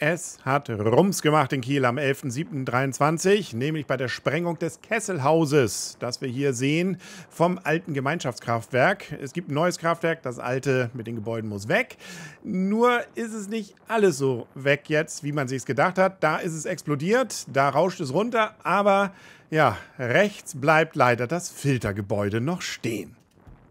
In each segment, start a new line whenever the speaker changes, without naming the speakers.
Es hat Rums gemacht in Kiel am 11.07.23, nämlich bei der Sprengung des Kesselhauses, das wir hier sehen, vom alten Gemeinschaftskraftwerk. Es gibt ein neues Kraftwerk, das alte mit den Gebäuden muss weg. Nur ist es nicht alles so weg jetzt, wie man sich es gedacht hat. Da ist es explodiert, da rauscht es runter, aber ja, rechts bleibt leider das Filtergebäude noch stehen.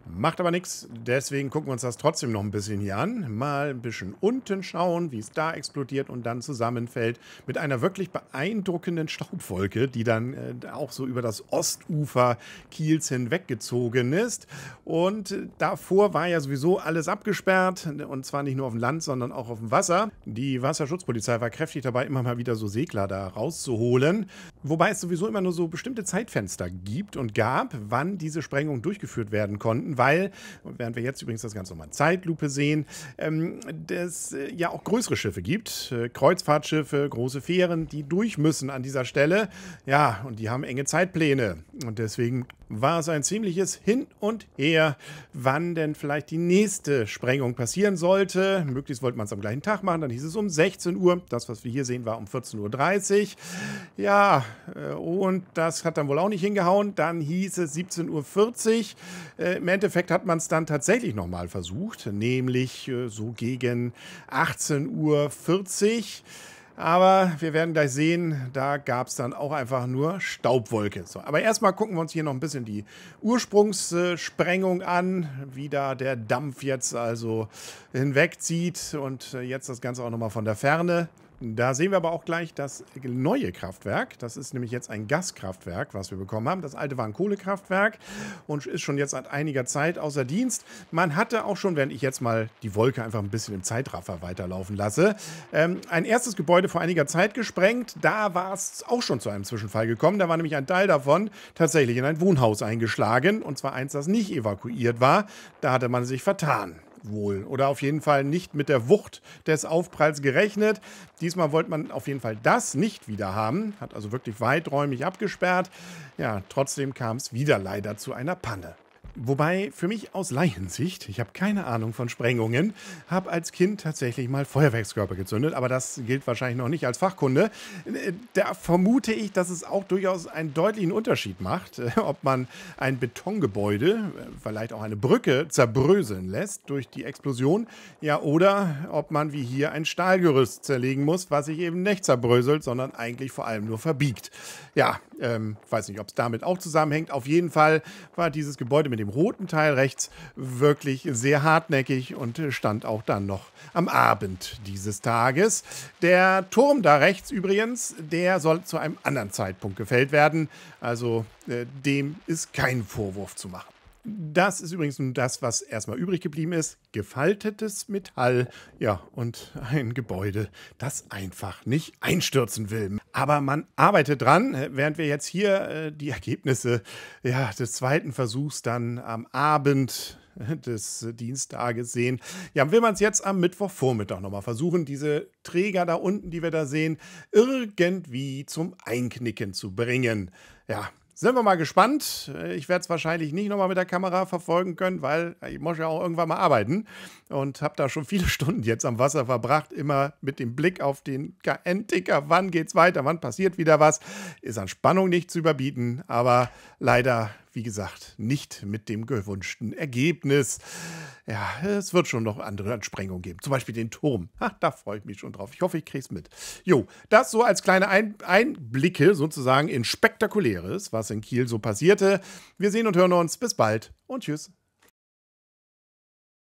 Macht aber nichts, deswegen gucken wir uns das trotzdem noch ein bisschen hier an. Mal ein bisschen unten schauen, wie es da explodiert und dann zusammenfällt mit einer wirklich beeindruckenden Staubwolke, die dann äh, auch so über das Ostufer Kiels hinweggezogen ist. Und äh, davor war ja sowieso alles abgesperrt und zwar nicht nur auf dem Land, sondern auch auf dem Wasser. Die Wasserschutzpolizei war kräftig dabei, immer mal wieder so Segler da rauszuholen. Wobei es sowieso immer nur so bestimmte Zeitfenster gibt und gab, wann diese Sprengungen durchgeführt werden konnten weil, während wir jetzt übrigens das Ganze nochmal in Zeitlupe sehen, ähm, es äh, ja auch größere Schiffe gibt, äh, Kreuzfahrtschiffe, große Fähren, die durch müssen an dieser Stelle. Ja, und die haben enge Zeitpläne und deswegen war es ein ziemliches Hin und Her, wann denn vielleicht die nächste Sprengung passieren sollte. Möglichst wollte man es am gleichen Tag machen, dann hieß es um 16 Uhr. Das, was wir hier sehen, war um 14.30 Uhr. Ja, äh, und das hat dann wohl auch nicht hingehauen. Dann hieß es 17.40 Uhr. Äh, Im Endeffekt hat man es dann tatsächlich nochmal versucht, nämlich äh, so gegen 18.40 Uhr. Aber wir werden gleich sehen, da gab es dann auch einfach nur Staubwolke. So, aber erstmal gucken wir uns hier noch ein bisschen die Ursprungssprengung an, wie da der Dampf jetzt also hinwegzieht und jetzt das Ganze auch nochmal von der Ferne. Da sehen wir aber auch gleich das neue Kraftwerk. Das ist nämlich jetzt ein Gaskraftwerk, was wir bekommen haben. Das alte war ein Kohlekraftwerk und ist schon jetzt seit einiger Zeit außer Dienst. Man hatte auch schon, während ich jetzt mal die Wolke einfach ein bisschen im Zeitraffer weiterlaufen lasse, ähm, ein erstes Gebäude vor einiger Zeit gesprengt. Da war es auch schon zu einem Zwischenfall gekommen. Da war nämlich ein Teil davon tatsächlich in ein Wohnhaus eingeschlagen. Und zwar eins, das nicht evakuiert war. Da hatte man sich vertan wohl oder auf jeden Fall nicht mit der Wucht des Aufpralls gerechnet. Diesmal wollte man auf jeden Fall das nicht wieder haben, hat also wirklich weiträumig abgesperrt. Ja, trotzdem kam es wieder leider zu einer Panne. Wobei für mich aus Laiensicht, ich habe keine Ahnung von Sprengungen, habe als Kind tatsächlich mal Feuerwerkskörper gezündet, aber das gilt wahrscheinlich noch nicht als Fachkunde. Äh, da vermute ich, dass es auch durchaus einen deutlichen Unterschied macht, äh, ob man ein Betongebäude, äh, vielleicht auch eine Brücke zerbröseln lässt durch die Explosion, ja oder ob man wie hier ein Stahlgerüst zerlegen muss, was sich eben nicht zerbröselt, sondern eigentlich vor allem nur verbiegt. Ja, ähm, weiß nicht, ob es damit auch zusammenhängt. Auf jeden Fall war dieses Gebäude mit dem dem roten Teil rechts wirklich sehr hartnäckig und stand auch dann noch am Abend dieses Tages. Der Turm da rechts übrigens, der soll zu einem anderen Zeitpunkt gefällt werden. Also äh, dem ist kein Vorwurf zu machen. Das ist übrigens nun das, was erstmal übrig geblieben ist. Gefaltetes Metall. Ja, und ein Gebäude, das einfach nicht einstürzen will aber man arbeitet dran, äh, während wir jetzt hier äh, die Ergebnisse ja, des zweiten Versuchs dann am Abend äh, des Dienstages sehen. Ja, will man es jetzt am Mittwochvormittag nochmal versuchen, diese Träger da unten, die wir da sehen, irgendwie zum Einknicken zu bringen. Ja, sind wir mal gespannt. Äh, ich werde es wahrscheinlich nicht nochmal mit der Kamera verfolgen können, weil äh, ich muss ja auch irgendwann mal arbeiten und habe da schon viele Stunden jetzt am Wasser verbracht, immer mit dem Blick auf den KN-Ticker. Wann geht's weiter? Wann passiert wieder was? Ist an Spannung nicht zu überbieten, aber leider, wie gesagt, nicht mit dem gewünschten Ergebnis ja, es wird schon noch andere Ansprengungen geben. Zum Beispiel den Turm. Ha, da freue ich mich schon drauf. Ich hoffe, ich kriege es mit. Jo, das so als kleine Ein Einblicke sozusagen in Spektakuläres, was in Kiel so passierte. Wir sehen und hören uns. Bis bald und tschüss.